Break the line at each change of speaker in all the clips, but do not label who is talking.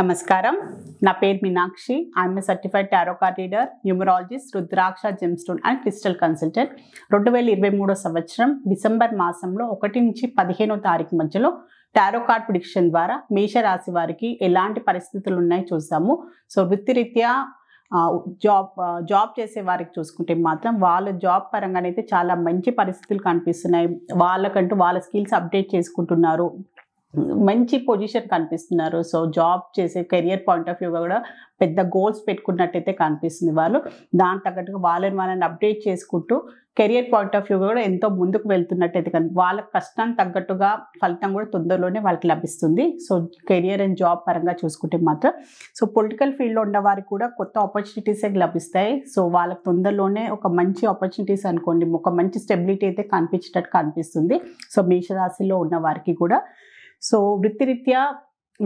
నమస్కారం నా పేరు Meenakshi I'm certified tarot card reader numerologist rudraksha gemstone and crystal consultant రెండు వేల ఇరవై మూడో సంవత్సరం డిసెంబర్ మాసంలో ఒకటి నుంచి పదిహేనో తారీఖు మధ్యలో టారో కార్డ్ ప్రిడిక్షన్ ద్వారా మేషరాశి వారికి ఎలాంటి పరిస్థితులు ఉన్నాయో చూసాము సో వృత్తిరీత్యా జాబ్ జాబ్ చేసే వారికి చూసుకుంటే మాత్రం వాళ్ళ జాబ్ పరంగానైతే చాలా మంచి పరిస్థితులు కనిపిస్తున్నాయి వాళ్ళకంటూ వాళ్ళ స్కిల్స్ అప్డేట్ చేసుకుంటున్నారు మంచి పొజిషన్ కనిపిస్తున్నారు సో జాబ్ చేసే కెరియర్ పాయింట్ ఆఫ్ వ్యూగా కూడా పెద్ద గోల్స్ పెట్టుకున్నట్టయితే కనిపిస్తుంది వాళ్ళు దాని తగ్గట్టుగా వాళ్ళని వాళ్ళని అప్డేట్ చేసుకుంటూ కెరియర్ పాయింట్ ఆఫ్ వ్యూగా కూడా ఎంతో ముందుకు వెళ్తున్నట్టయితే కానీ వాళ్ళ కష్టానికి తగ్గట్టుగా ఫలితం కూడా తొందరలోనే వాళ్ళకి లభిస్తుంది సో కెరియర్ అండ్ జాబ్ పరంగా చూసుకుంటే మాత్రం సో పొలిటికల్ ఫీల్డ్లో ఉన్న వారికి కూడా కొత్త ఆపర్చునిటీసే లభిస్తాయి సో వాళ్ళకి తొందరలోనే ఒక మంచి ఆపర్చునిటీస్ అనుకోండి ఒక మంచి స్టెబిలిటీ అయితే కనిపించేటట్టు కనిపిస్తుంది సో మేషరాశిలో ఉన్న వారికి కూడా సో వృత్తిరీత్యా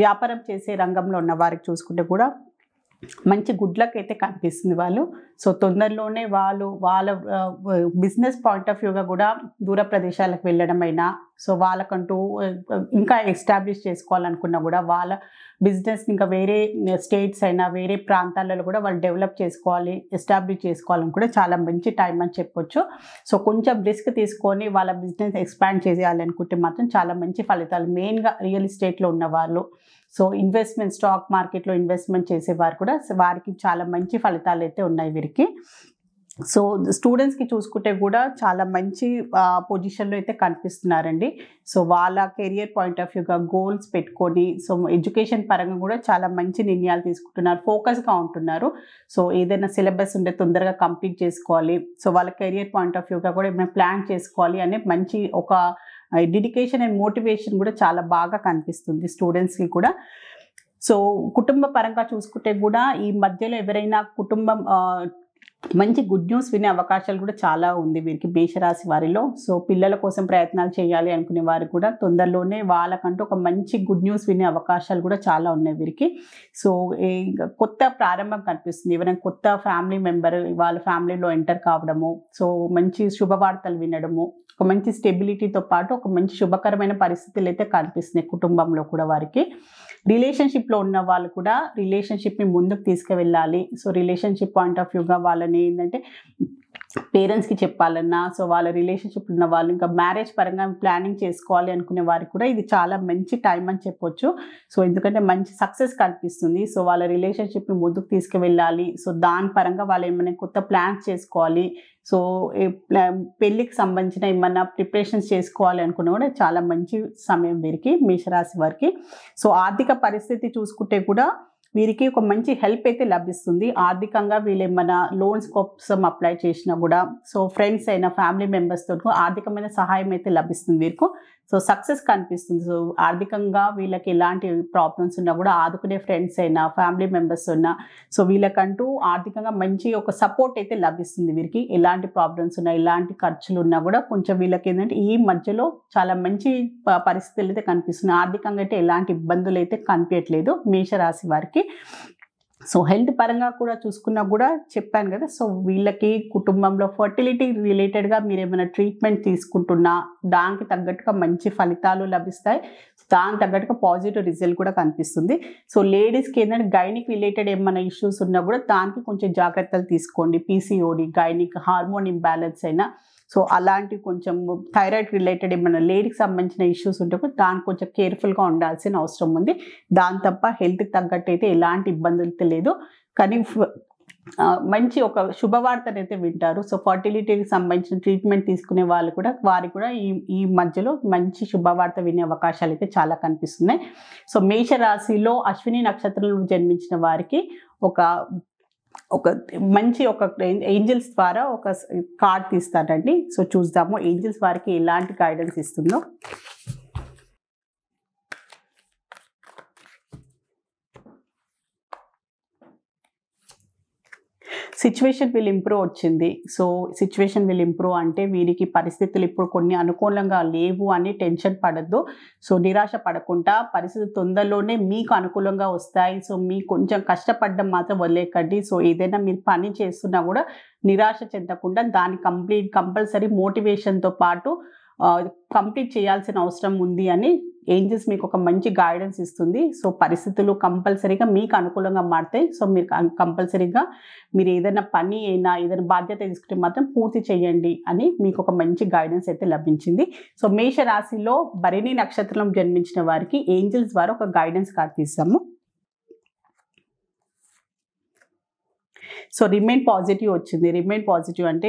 వ్యాపారం చేసే రంగంలో ఉన్న వారికి చూసుకుంటే కూడా మంచి లక్ అయితే కనిపిస్తుంది వాళ్ళు సో తొందరలోనే వాళ్ళు వాళ్ళ బిజినెస్ పాయింట్ ఆఫ్ వ్యూగా కూడా దూర ప్రదేశాలకు వెళ్ళడమైనా సో వాళ్ళకంటూ ఇంకా ఎస్టాబ్లిష్ చేసుకోవాలనుకున్నా కూడా వాళ్ళ బిజినెస్ ఇంకా వేరే స్టేట్స్ అయినా వేరే ప్రాంతాలలో కూడా వాళ్ళు డెవలప్ చేసుకోవాలి ఎస్టాబ్లిష్ చేసుకోవాలని కూడా చాలా మంచి టైం అని చెప్పొచ్చు సో కొంచెం రిస్క్ తీసుకొని వాళ్ళ బిజినెస్ ఎక్స్పాండ్ చేసేయాలనుకుంటే మాత్రం చాలా మంచి ఫలితాలు మెయిన్గా రియల్ ఎస్టేట్లో ఉన్న వాళ్ళు సో ఇన్వెస్ట్మెంట్ స్టాక్ మార్కెట్లో ఇన్వెస్ట్మెంట్ చేసేవారు కూడా వారికి చాలా మంచి ఫలితాలు అయితే ఉన్నాయి వీరికి సో స్టూడెంట్స్కి చూసుకుంటే కూడా చాలా మంచి పొజిషన్లో అయితే కనిపిస్తున్నారండి సో వాళ్ళ కెరియర్ పాయింట్ ఆఫ్ వ్యూగా గోల్స్ పెట్టుకొని సో ఎడ్యుకేషన్ పరంగా కూడా చాలా మంచి నిర్ణయాలు తీసుకుంటున్నారు ఫోకస్గా ఉంటున్నారు సో ఏదైనా సిలబస్ ఉంటే తొందరగా కంప్లీట్ చేసుకోవాలి సో వాళ్ళ కెరియర్ పాయింట్ ఆఫ్ వ్యూగా కూడా ఏమైనా ప్లాన్ చేసుకోవాలి అనే మంచి ఒక డెడికేషన్ అండ్ మోటివేషన్ కూడా చాలా బాగా కనిపిస్తుంది స్టూడెంట్స్కి కూడా సో కుటుంబ పరంగా చూసుకుంటే కూడా ఈ మధ్యలో ఎవరైనా కుటుంబం మంచి గుడ్ న్యూస్ వినే అవకాశాలు కూడా చాలా ఉంది వీరికి మేషరాశి వారిలో సో పిల్లల కోసం ప్రయత్నాలు చేయాలి అనుకునే వారు కూడా తొందరలోనే వాళ్ళకంటూ ఒక మంచి గుడ్ న్యూస్ వినే అవకాశాలు కూడా చాలా ఉన్నాయి వీరికి సో కొత్త ప్రారంభం కనిపిస్తుంది ఎవరైనా కొత్త ఫ్యామిలీ మెంబర్ వాళ్ళ ఫ్యామిలీలో ఎంటర్ కావడము సో మంచి శుభవార్తలు వినడము ఒక మంచి స్టెబిలిటీతో పాటు ఒక మంచి శుభకరమైన పరిస్థితులు అయితే కనిపిస్తున్నాయి కుటుంబంలో కూడా వారికి రిలేషన్షిప్లో ఉన్న వాళ్ళు కూడా రిలేషన్షిప్ని ముందుకు తీసుకువెళ్ళాలి సో రిలేషన్షిప్ పాయింట్ ఆఫ్ వ్యూగా వాళ్ళని ఏంటంటే పేరెంట్స్కి చెప్పాలన్నా సో వాళ్ళ రిలేషన్షిప్ ఉన్న వాళ్ళు ఇంకా మ్యారేజ్ పరంగా ప్లానింగ్ చేసుకోవాలి అనుకునే వారికి కూడా ఇది చాలా మంచి టైం అని చెప్పొచ్చు సో ఎందుకంటే మంచి సక్సెస్ కనిపిస్తుంది సో వాళ్ళ రిలేషన్షిప్ని ముందుకు తీసుకువెళ్ళాలి సో దాని పరంగా వాళ్ళు ఏమైనా కొత్త ప్లాన్స్ చేసుకోవాలి సో పెళ్ళికి సంబంధించిన ఏమన్నా ప్రిపరేషన్స్ చేసుకోవాలి అనుకున్న కూడా చాలా మంచి సమయం వీరికి మేషరాశి వారికి సో ఆర్థిక పరిస్థితి చూసుకుంటే కూడా వీరికి ఒక మంచి హెల్ప్ అయితే లభిస్తుంది ఆర్థికంగా వీళ్ళు ఏమైనా లోన్స్ కోసం అప్లై చేసినా కూడా సో ఫ్రెండ్స్ అయినా ఫ్యామిలీ మెంబర్స్ తో ఆర్థికమైన సహాయం అయితే లభిస్తుంది వీరికి సో సక్సెస్ కనిపిస్తుంది సో ఆర్థికంగా వీళ్ళకి ఎలాంటి ప్రాబ్లమ్స్ ఉన్నా కూడా ఆదుకునే ఫ్రెండ్స్ అయినా ఫ్యామిలీ మెంబర్స్ ఉన్నా సో వీళ్ళకంటూ ఆర్థికంగా మంచి ఒక సపోర్ట్ అయితే లభిస్తుంది వీరికి ఎలాంటి ప్రాబ్లమ్స్ ఉన్నా ఎలాంటి ఖర్చులు ఉన్నా కూడా కొంచెం వీళ్ళకి ఏంటంటే ఈ మధ్యలో చాలా మంచి పరిస్థితులు అయితే కనిపిస్తున్నాయి ఆర్థికంగా అయితే ఎలాంటి ఇబ్బందులు అయితే కనిపించట్లేదు మేషరాశి వారికి సో హెల్త్ పరంగా కూడా చూసుకున్నా కూడా చెప్పాను కదా సో వీళ్ళకి కుటుంబంలో ఫర్టిలిటీ రిలేటెడ్గా మీరు ఏమైనా ట్రీట్మెంట్ తీసుకుంటున్నా దానికి తగ్గట్టుగా మంచి ఫలితాలు లభిస్తాయి దానికి తగ్గట్టుగా పాజిటివ్ రిజల్ట్ కూడా కనిపిస్తుంది సో లేడీస్కి ఏంటంటే గైనిక్ రిలేటెడ్ ఏమైనా ఇష్యూస్ ఉన్నా కూడా దానికి కొంచెం జాగ్రత్తలు తీసుకోండి పీసీఓడి గైనిక్ హార్మోన్ ఇంబ్యాలెన్స్ అయినా సో అలాంటి కొంచెం థైరాయిడ్ రిలేటెడ్ ఏమైనా లేడీకి సంబంధించిన ఇష్యూస్ ఉంటే కూడా దానికి కొంచెం కేర్ఫుల్గా ఉండాల్సిన అవసరం ఉంది దాని తప్ప హెల్త్కి తగ్గట్టు అయితే ఎలాంటి ఇబ్బందులు లేదు కానీ మంచి ఒక శుభవార్తనైతే వింటారు సో ఫర్టిలిటీకి సంబంధించిన ట్రీట్మెంట్ తీసుకునే వాళ్ళు కూడా వారి కూడా ఈ ఈ మధ్యలో మంచి శుభవార్త వినే అవకాశాలు అయితే చాలా కనిపిస్తున్నాయి సో మేషరాశిలో అశ్విని నక్షత్రంలో జన్మించిన వారికి ఒక ఒక మంచి ఒక ఏంజల్స్ ద్వారా ఒక కార్డ్ తీస్తానండి సో చూద్దాము ఏంజల్స్ వారికి ఎలాంటి గైడెన్స్ ఇస్తుందో సిచ్యువేషన్ విల్ ఇంప్రూవ్ వచ్చింది సో సిచ్యువేషన్ విల్ ఇంప్రూవ్ అంటే వీరికి పరిస్థితులు ఇప్పుడు కొన్ని అనుకూలంగా లేవు అని టెన్షన్ పడద్దు సో నిరాశ పడకుండా పరిస్థితి తొందరలోనే మీకు అనుకూలంగా వస్తాయి సో మీ కొంచెం కష్టపడడం మాత్రం వదిలేకండి సో ఏదైనా మీరు పని చేస్తున్నా కూడా నిరాశ చెందకుండా దాన్ని కంప్లీట్ కంపల్సరీ మోటివేషన్తో పాటు కంప్లీట్ చేయాల్సిన అవసరం ఉంది అని ఏంజెస్ మీకు ఒక మంచి గైడెన్స్ ఇస్తుంది సో పరిస్థితులు కంపల్సరీగా మీకు అనుకూలంగా మారుతాయి సో మీరు కంపల్సరీగా మీరు ఏదైనా పని అయినా ఏదైనా బాధ్యత తీసుకుంటే మాత్రం పూర్తి చేయండి అని మీకు ఒక మంచి గైడెన్స్ అయితే లభించింది సో మేష రాశిలో భరణి నక్షత్రం జన్మించిన వారికి ఏంజల్స్ ద్వారా ఒక గైడెన్స్ కార్డ్ తీస్తాము సో రిమైన్ పాజిటివ్ వచ్చింది రిమైన్ పాజిటివ్ అంటే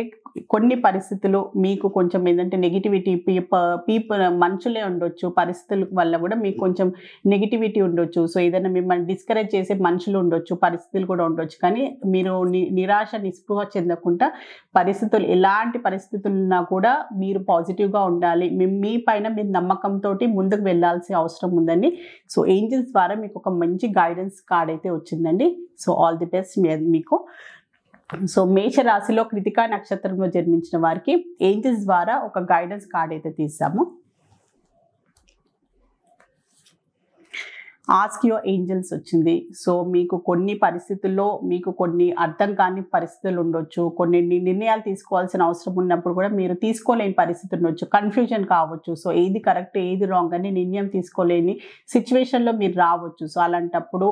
కొన్ని పరిస్థితులు మీకు కొంచెం ఏంటంటే నెగిటివిటీ పీప పీప మనుషులే ఉండొచ్చు పరిస్థితుల వల్ల కూడా మీకు hmm. కొంచెం నెగిటివిటీ ఉండొచ్చు సో ఏదైనా మిమ్మల్ని డిస్కరేజ్ చేసే మనుషులు ఉండొచ్చు పరిస్థితులు కూడా ఉండొచ్చు కానీ మీరు నిరాశ నిస్పృహ చెందకుండా పరిస్థితులు ఎలాంటి పరిస్థితులున్నా కూడా మీరు పాజిటివ్గా ఉండాలి మీ పైన మీరు నమ్మకంతో ముందుకు వెళ్ళాల్సిన అవసరం ఉందండి సో ఏంజిల్స్ ద్వారా మీకు ఒక మంచి గైడెన్స్ కార్డ్ అయితే వచ్చిందండి సో ఆల్ ది బెస్ట్ మీకు సో మేష రాశిలో కృతికా నక్షత్రంలో జన్మించిన వారికి ఏంజల్స్ ద్వారా ఒక గైడెన్స్ కార్డ్ అయితే తీసాము ఆస్క్ యో ఏంజల్స్ వచ్చింది సో మీకు కొన్ని పరిస్థితుల్లో మీకు కొన్ని అర్థం కాని పరిస్థితులు ఉండొచ్చు కొన్ని నిర్ణయాలు తీసుకోవాల్సిన అవసరం ఉన్నప్పుడు కూడా మీరు తీసుకోలేని పరిస్థితి ఉండొచ్చు కన్ఫ్యూజన్ కావచ్చు సో ఏది కరెక్ట్ ఏది రాంగ్ అని నిర్ణయం తీసుకోలేని సిచ్యువేషన్లో మీరు రావచ్చు సో అలాంటప్పుడు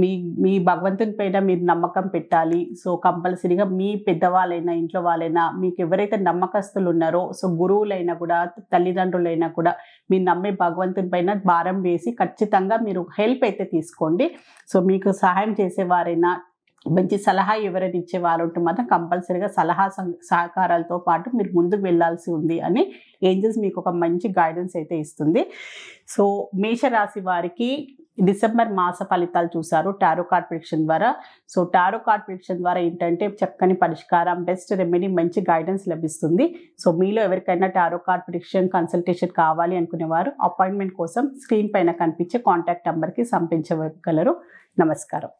మీ మీ భగవంతుని పైన మీరు నమ్మకం పెట్టాలి సో కంపల్సరీగా మీ పెద్దవాళ్ళైనా ఇంట్లో వాళ్ళైనా మీకు ఎవరైతే నమ్మకస్తులు ఉన్నారో సో గురువులైనా కూడా తల్లిదండ్రులైనా కూడా మీరు నమ్మే భగవంతుని పైన భారం వేసి ఖచ్చితంగా మీరు హెల్ప్ అయితే తీసుకోండి సో మీకు సహాయం చేసేవారైనా మంచి సలహా ఎవరైనా ఇచ్చేవారు ఉంటే మాత్రం కంపల్సరీగా సలహా సహకారాలతో పాటు మీరు ముందుకు వెళ్ళాల్సి ఉంది అని ఏంజల్స్ మీకు ఒక మంచి గైడెన్స్ అయితే ఇస్తుంది సో మేషరాశి వారికి డిసెంబర్ మాస ఫలితాలు చూశారు టారో కార్డ్ ప్రిడిక్షన్ ద్వారా సో టారో కార్డ్ ప్రిడిక్షన్ ద్వారా ఏంటంటే చక్కని పరిష్కారం బెస్ట్ రెమెడీ మంచి గైడెన్స్ లభిస్తుంది సో మీలో ఎవరికైనా టారో కార్డ్ ప్రిడిక్షన్ కన్సల్టేషన్ కావాలి అనుకునేవారు అపాయింట్మెంట్ కోసం స్క్రీన్ పైన కనిపించే కాంటాక్ట్ నెంబర్కి సంపించగలరు నమస్కారం